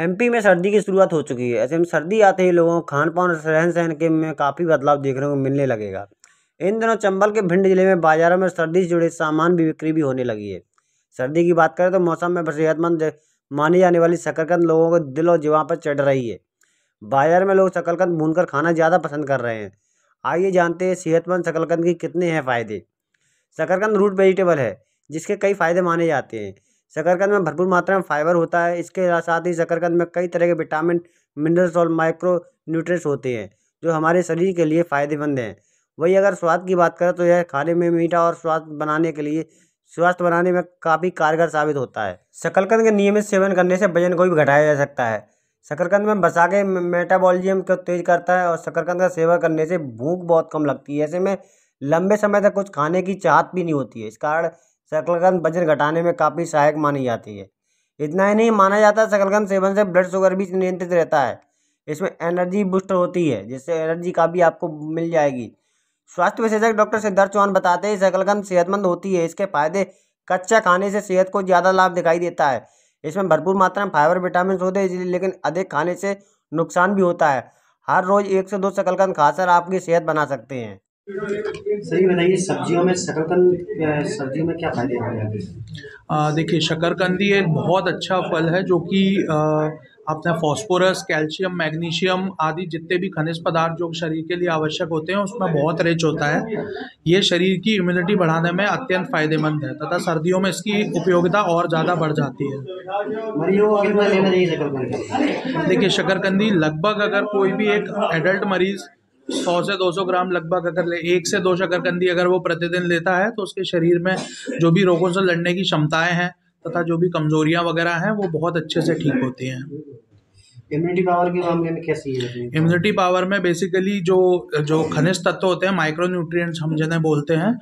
MP में सर्दी की शुरुआत हो चुकी है ऐसे में सर्दी आते ही लोगों को खान पान और रहन सहन के में काफ़ी बदलाव देखने को मिलने लगेगा इन दिनों चंबल के भिंड जिले में बाजारों में सर्दी से जुड़े सामान भी बिक्री भी होने लगी है सर्दी की बात करें तो मौसम में सेहतमंद मानी जाने वाली शकरकंद लोगों के दिल और जीवा पर चढ़ रही है बाजार में लोग शकरकंद भूनकर खाना ज़्यादा पसंद कर रहे हैं आइए जानते हैं सेहतमंद शकरकंद के कितने हैं फ़ायदे शकरकंद रूट वेजिटेबल है जिसके कई फ़ायदे माने जाते हैं शकरकंद में भरपूर मात्रा में फाइबर होता है इसके साथ ही शकरकंद में कई तरह के विटामिन मिनरल्स और माइक्रो न्यूट्रिएंट्स होते हैं जो हमारे शरीर के लिए फ़ायदेमंद हैं वही अगर स्वाद की बात करें तो यह खाने में मीठा और स्वाद बनाने के लिए स्वास्थ्य बनाने में काफ़ी कारगर साबित होता है शकरकंद के नियमित सेवन करने से वजन को भी घटाया जा सकता है शकरकंद में बसा के मेटाबॉलिज्म को तेज करता है और शकरकंद का सेवन करने से भूख बहुत कम लगती है ऐसे में लंबे समय तक कुछ खाने की चाहत भी नहीं होती है इस कारण शकलकंद वजन घटाने में काफ़ी सहायक मानी जाती है इतना ही नहीं माना जाता है शकलकंद सेवन से ब्लड शुगर भी नियंत्रित रहता है इसमें एनर्जी बूस्टर होती है जिससे एनर्जी काफ़ी आपको मिल जाएगी स्वास्थ्य विशेषज्ञ डॉक्टर सिद्धार्थ चौहान बताते हैं शकलकंद सेहतमंद होती है इसके फायदे कच्चा खाने से सेहत को ज़्यादा लाभ दिखाई देता है इसमें भरपूर मात्रा में फाइबर विटामिन होते हैं लेकिन अधिक खाने से नुकसान भी होता है हर रोज़ एक से दो शकलकंद खाकर आपकी सेहत बना सकते हैं सब्जियों में में क्या देखिए शकरकंदी एक बहुत अच्छा फल है जो कि अपना फॉस्फोरस कैल्शियम मैग्नीशियम आदि जितने भी खनिज पदार्थ जो शरीर के लिए आवश्यक होते हैं उसमें बहुत रिच होता है ये शरीर की इम्यूनिटी बढ़ाने में अत्यंत फायदेमंद है तथा सर्दियों में इसकी उपयोगिता और ज़्यादा बढ़ जाती है देखिए शकरकंदी लगभग अगर कोई भी एक एडल्ट मरीज़ सौ से दो सौ ग्राम लगभग अगर ले एक से दो शकरकंदी अगर वो प्रतिदिन लेता है तो उसके शरीर में जो भी रोगों से लड़ने की क्षमताएं हैं तथा जो भी कमजोरियां वगैरह हैं वो बहुत अच्छे से ठीक होती हैं इम्यूनिटी पावर के मामले में कैसी है इम्यूनिटी पावर में बेसिकली जो जो खनिज तत्व होते हैं माइक्रो न्यूट्रिएंट्स हम जिन्हें बोलते हैं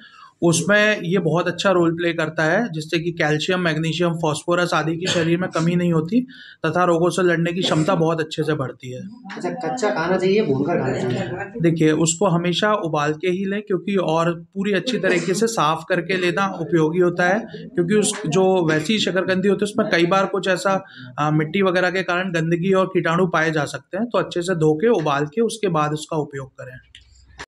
उसमें ये बहुत अच्छा रोल प्ले करता है जिससे कि कैल्शियम मैग्नीशियम फॉस्फोरस आदि की शरीर में कमी नहीं होती तथा रोगों से लड़ने की क्षमता बहुत अच्छे से बढ़ती है अच्छा कच्चा खाना चाहिए भूनकर खाना चाहिए देखिए उसको हमेशा उबाल के ही लें क्योंकि और पूरी अच्छी तरीके से साफ करके लेना उपयोगी होता है क्योंकि उस जो वैसी शकरकंदी होती है उसमें कई बार कुछ ऐसा आ, मिट्टी वगैरह के कारण गंदगी और कीटाणु पाए जा सकते हैं तो अच्छे से धो के उबाल के उसके बाद उसका उपयोग करें